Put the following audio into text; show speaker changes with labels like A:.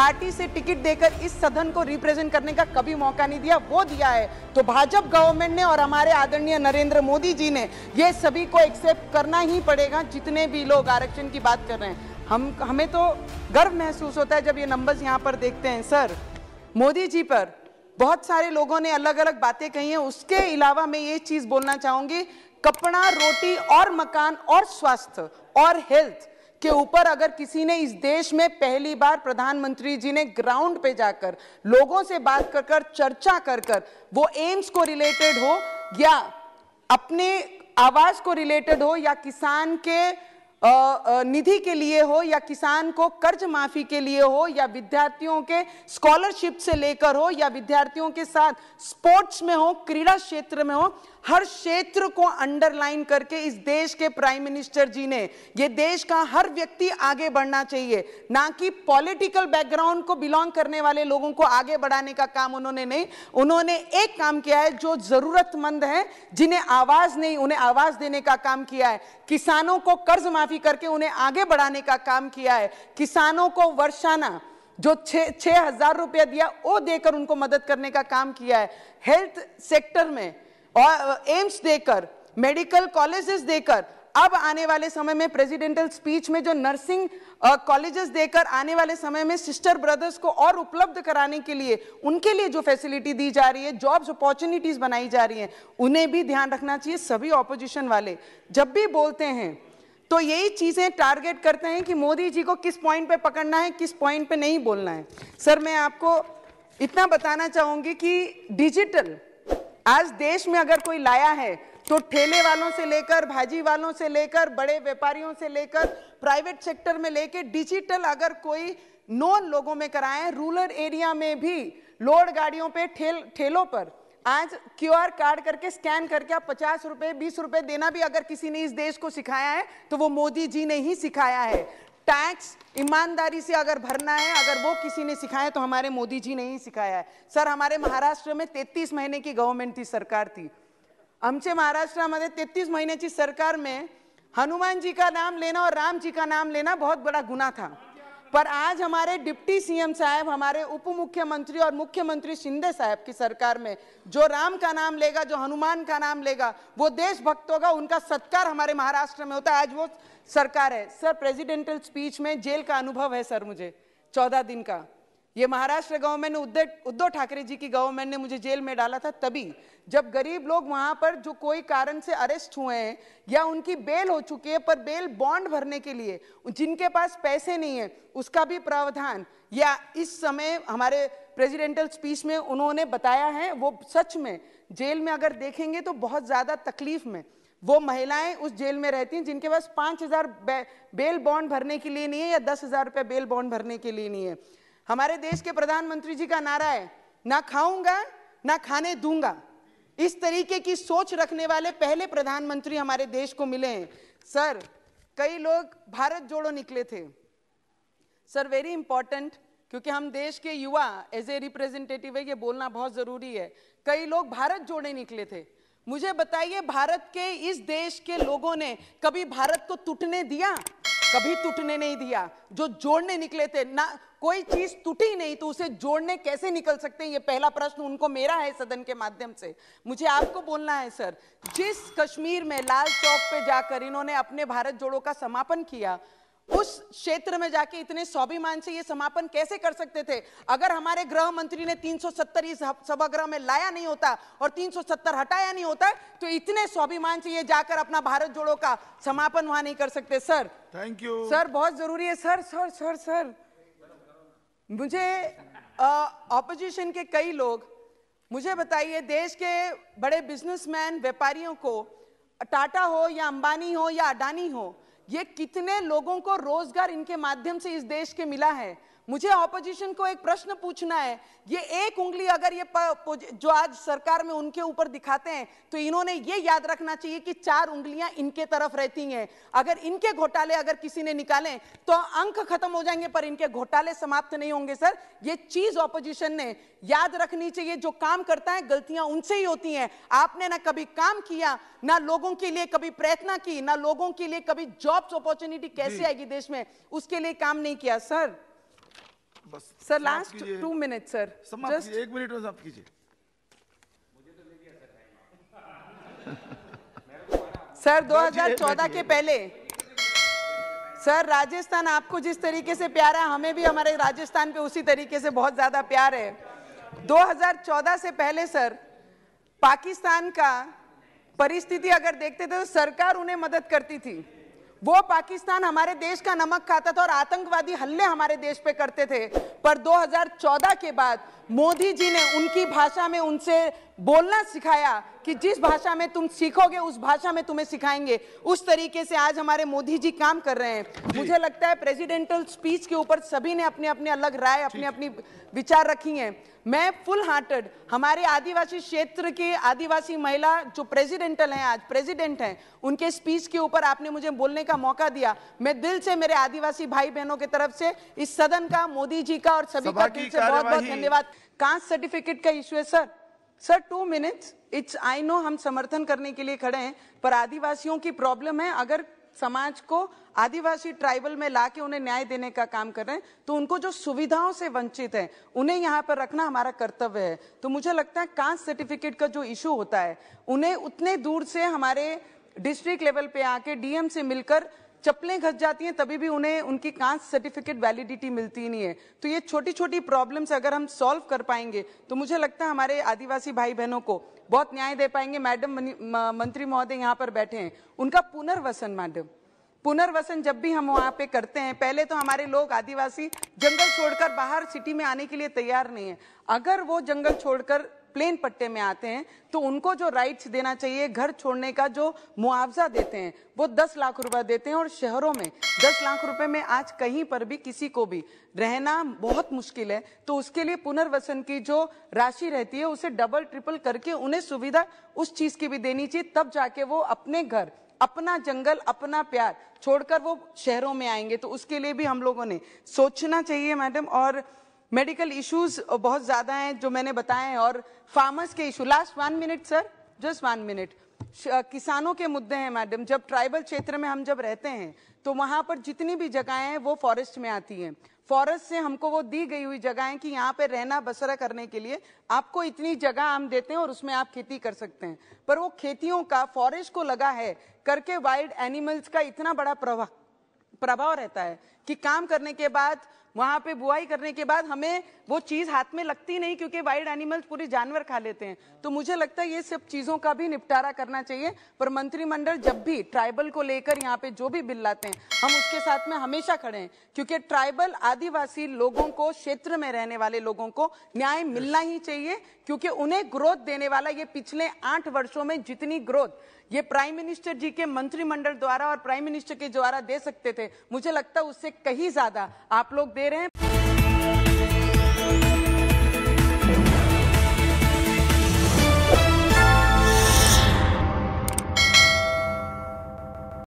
A: party से ticket देकर इस सदन को रिप्रेजेंट करने का कभी मौका नहीं दिया वो दिया है तो भाजपा गवर्नमेंट ने और हमारे आदरणीय नरेंद्र मोदी जी ने ये सभी को एक्सेप्ट करना ही पड़ेगा जितने भी लोग आरक्षण की बात कर रहे हैं हम हमें तो गर्व महसूस होता है जब ये नंबर्स यहाँ पर देखते हैं सर मोदी जी पर बहुत सारे लोगों ने अलग अलग बातें कही हैं उसके अलावा मैं ये चीज़ बोलना चाहूँगी कपड़ा रोटी और मकान और स्वास्थ्य और हेल्थ के ऊपर अगर किसी ने इस देश में पहली बार प्रधानमंत्री जी ने ग्राउंड पे जाकर लोगों से बात कर कर चर्चा कर कर वो एम्स को रिलेटेड हो या अपने आवाज को रिलेटेड हो या किसान के निधि के लिए हो या किसान को कर्ज माफी के लिए हो या विद्यार्थियों के स्कॉलरशिप से लेकर हो या विद्यार्थियों के साथ स्पोर्ट्स में हो क्रीड़ा क्षेत्र में हो हर क्षेत्र को अंडरलाइन करके इस देश के प्राइम मिनिस्टर जी ने ये देश का हर व्यक्ति आगे बढ़ना चाहिए ना कि पॉलिटिकल बैकग्राउंड को बिलोंग करने वाले लोगों को आगे बढ़ाने का काम उन्होंने नहीं उन्होंने एक काम किया है जो जरूरतमंद है जिन्हें आवाज नहीं उन्हें आवाज देने का काम किया है किसानों को कर्ज माफी माफी करके उन्हें आगे बढ़ाने का काम किया है किसानों को वर्षाना जो छः हजार रुपया दिया वो देकर उनको मदद करने का काम किया है हेल्थ सेक्टर में और एम्स देकर मेडिकल कॉलेजेस देकर अब आने वाले समय में प्रेसिडेंटल स्पीच में जो नर्सिंग कॉलेजेस देकर आने वाले समय में सिस्टर ब्रदर्स को और उपलब्ध कराने के लिए उनके लिए जो फैसिलिटी दी जा रही है जॉब्स अपॉर्चुनिटीज बनाई जा रही हैं उन्हें भी ध्यान रखना चाहिए सभी ऑपोजिशन वाले जब भी बोलते हैं तो यही चीज़ें टारगेट करते हैं कि मोदी जी को किस पॉइंट पे पकड़ना है किस पॉइंट पे नहीं बोलना है सर मैं आपको इतना बताना चाहूंगी कि डिजिटल आज देश में अगर कोई लाया है तो ठेले वालों से लेकर भाजी वालों से लेकर बड़े व्यापारियों से लेकर प्राइवेट सेक्टर में लेकर डिजिटल अगर कोई नॉन लोगों में कराएं रूरल एरिया में भी लोड गाड़ियों पे ठेल ठेलों पर आज क्यूआर कार्ड करके स्कैन करके आप पचास रुपए बीस रुपए देना भी अगर किसी ने इस देश को सिखाया है तो वो मोदी जी ने ही सिखाया है टैक्स ईमानदारी से अगर भरना है अगर वो किसी ने सिखाया तो हमारे मोदी जी ने ही सिखाया है सर हमारे महाराष्ट्र में तेतीस महीने की गवर्नमेंट थी सरकार थी हमसे महाराष्ट्र में तेतीस महीने की सरकार में हनुमान जी का नाम लेना और राम जी का नाम लेना बहुत बड़ा गुना था पर आज हमारे डिप्टी सीएम साहब हमारे उप मुख्यमंत्री और मुख्यमंत्री शिंदे साहब की सरकार में जो राम का नाम लेगा जो हनुमान का नाम लेगा वो देशभक्तों का उनका सत्कार हमारे महाराष्ट्र में होता है आज वो सरकार है सर प्रेसिडेंटल स्पीच में जेल का अनुभव है सर मुझे चौदह दिन का ये महाराष्ट्र गवर्नमेंट उद्धव उद्धव ठाकरे जी की गवर्नमेंट ने मुझे जेल में डाला था तभी जब गरीब लोग वहां पर जो कोई कारण से अरेस्ट हुए हैं या उनकी बेल हो चुकी है पर बेल बॉन्ड भरने के लिए जिनके पास पैसे नहीं है उसका भी प्रावधान या इस समय हमारे प्रेजिडेंटल स्पीच में उन्होंने बताया है वो सच में जेल में अगर देखेंगे तो बहुत ज़्यादा तकलीफ में वो महिलाएं उस जेल में रहती हैं जिनके पास पांच हज़ार बेल बॉन्ड भरने के लिए नहीं है या दस हज़ार रुपये बेल बॉन्ड भरने के लिए नहीं है हमारे देश के प्रधानमंत्री जी का नारा है ना खाऊंगा ना खाने दूंगा इस तरीके की सोच रखने वाले पहले प्रधानमंत्री हमारे देश को मिले हैं सर कई लोग भारत जोड़ो निकले थे सर वेरी इंपॉर्टेंट क्योंकि हम देश के युवा एज ए रिप्रेजेंटेटिव है ये बोलना बहुत ज़रूरी है कई लोग भारत जोड़े निकले थे मुझे बताइए भारत के इस देश के लोगों ने कभी भारत को टूटने दिया कभी टूटने नहीं दिया जो जोड़ने निकले थे ना कोई चीज टूटी नहीं तो उसे जोड़ने कैसे निकल सकते हैं ये पहला प्रश्न उनको मेरा है सदन के माध्यम से मुझे आपको बोलना है सर जिस कश्मीर में लाल चौक पे जाकर इन्होंने अपने भारत जोड़ो का समापन किया उस क्षेत्र में जाके इतने स्वाभिमान से ये समापन कैसे कर सकते थे अगर हमारे गृह मंत्री ने 370 इस सभागृह में लाया नहीं होता और 370 हटाया नहीं होता तो इतने स्वाभिमान से ये जाकर अपना भारत जोड़ो का समापन वहां नहीं कर सकते सर थैंक यू सर बहुत जरूरी है सर सर सर सर मुझे ऑपोजिशन के कई लोग मुझे बताइए देश के बड़े बिजनेसमैन व्यापारियों को टाटा हो या अंबानी हो या अडानी हो ये कितने लोगों को रोजगार इनके माध्यम से इस देश के मिला है मुझे ऑपोजिशन को एक प्रश्न पूछना है ये एक उंगली अगर ये जो आज सरकार में उनके ऊपर दिखाते हैं तो इन्होंने ये याद रखना चाहिए कि चार उंगलियां इनके तरफ रहती हैं अगर इनके घोटाले अगर किसी ने निकाले तो अंक खत्म हो जाएंगे पर इनके घोटाले समाप्त नहीं होंगे सर ये चीज ऑपोजिशन ने याद रखनी चाहिए जो काम करता है गलतियां उनसे ही होती हैं आपने ना कभी काम किया ना लोगों के लिए कभी प्रयत्न की ना लोगों के लिए कभी जॉब जॉब्स अपॉर्चुनिटी कैसे आएगी देश में उसके लिए काम नहीं किया सर बस sir last two minute sir just एक मिनट में कीजिए सर 2014 के पहले सर राजस्थान आपको जिस तरीके से प्यार है हमें भी हमारे राजस्थान पे उसी तरीके से बहुत ज्यादा प्यार है 2014 से पहले सर पाकिस्तान का परिस्थिति अगर देखते थे तो सरकार उन्हें मदद करती थी वो पाकिस्तान हमारे देश का नमक खाता था और आतंकवादी हल्ले हमारे देश पे करते थे पर 2014 के बाद मोदी जी ने उनकी भाषा में उनसे बोलना सिखाया कि जिस भाषा में तुम सीखोगे उस भाषा में तुम्हें सिखाएंगे उस तरीके से आज हमारे मोदी जी काम कर रहे हैं मुझे लगता है प्रेसिडेंटल स्पीच के ऊपर सभी ने अपने अपने अलग राय अपने अपनी विचार रखी हैं मैं फुल हार्टेड हमारे आदिवासी क्षेत्र के आदिवासी महिला जो प्रेसिडेंटल हैं आज प्रेसिडेंट हैं उनके स्पीच के ऊपर आपने मुझे बोलने का मौका दिया मैं दिल से मेरे आदिवासी भाई बहनों की तरफ से इस सदन का मोदी जी का और सभी का दिल से बहुत बहुत धन्यवाद कास्ट सर्टिफिकेट का इश्यू है sir sir two minutes it's I know हम समर्थन करने के लिए खड़े हैं पर आदिवासियों की प्रॉब्लम है अगर समाज को आदिवासी ट्राइबल में ला के उन्हें न्याय देने का काम कर रहे हैं तो उनको जो सुविधाओं से वंचित है उन्हें यहाँ पर रखना हमारा कर्तव्य है तो मुझे लगता है कास्ट सर्टिफिकेट का जो इशू होता है उन्हें उतने दूर से हमारे डिस्ट्रिक्ट लेवल पे आके डीएम से मिलकर चप्पलें घस जाती हैं तभी भी उन्हें उनकी कांच सर्टिफिकेट वैलिडिटी मिलती नहीं है तो ये छोटी छोटी प्रॉब्लम्स अगर हम सॉल्व कर पाएंगे तो मुझे लगता है हमारे आदिवासी भाई बहनों को बहुत न्याय दे पाएंगे मैडम मंत्री महोदय यहाँ पर बैठे हैं उनका पुनर्वसन मैडम पुनर्वसन जब भी हम वहाँ पे करते हैं पहले तो हमारे लोग आदिवासी जंगल छोड़कर बाहर सिटी में आने के लिए तैयार नहीं है अगर वो जंगल छोड़कर प्लेन पट्टे में आते हैं तो उनको जो राइट्स देना चाहिए घर छोड़ने का जो मुआवजा देते हैं वो दस लाख रुपए देते हैं और शहरों में दस लाख रुपए में आज कहीं पर भी किसी को भी रहना बहुत मुश्किल है तो उसके लिए पुनर्वसन की जो राशि रहती है उसे डबल ट्रिपल करके उन्हें सुविधा उस चीज की भी देनी चाहिए तब जाके वो अपने घर अपना जंगल अपना प्यार छोड़कर वो शहरों में आएंगे तो उसके लिए भी हम लोगों ने सोचना चाहिए मैडम और मेडिकल इश्यूज बहुत ज़्यादा हैं जो मैंने बताए हैं और फार्मर्स के issue last one minute sir just one minute किसानों के मुद्दे हैं मैडम जब ट्राइबल क्षेत्र में हम जब रहते हैं तो वहां पर जितनी भी जगहें हैं वो फॉरेस्ट में आती हैं फॉरेस्ट से हमको वो दी गई हुई जगह है कि यहाँ पे रहना बसरा करने के लिए आपको इतनी जगह हम देते हैं और उसमें आप खेती कर सकते हैं पर वो खेतियों का फॉरेस्ट को लगा है करके वाइल्ड एनिमल्स का इतना बड़ा प्रभाव प्रभाव रहता है कि काम करने के बाद वहाँ पे बुआई करने के बाद हमें वो चीज़ हाथ में लगती नहीं क्योंकि वाइल्ड एनिमल्स पूरे जानवर खा लेते हैं तो मुझे लगता है ये सब चीज़ों का भी निपटारा करना चाहिए पर मंत्रिमंडल जब भी ट्राइबल को लेकर यहाँ पे जो भी बिल लाते हैं हम उसके साथ में हमेशा खड़े हैं क्योंकि ट्राइबल आदिवासी लोगों को क्षेत्र में रहने वाले लोगों को न्याय मिलना ही चाहिए क्योंकि उन्हें ग्रोथ देने वाला ये पिछले आठ वर्षों में जितनी ग्रोथ ये प्राइम मिनिस्टर जी के मंत्रिमंडल द्वारा और प्राइम मिनिस्टर के द्वारा दे सकते थे मुझे लगता है उससे कहीं ज्यादा आप लोग दे दे रहे हैं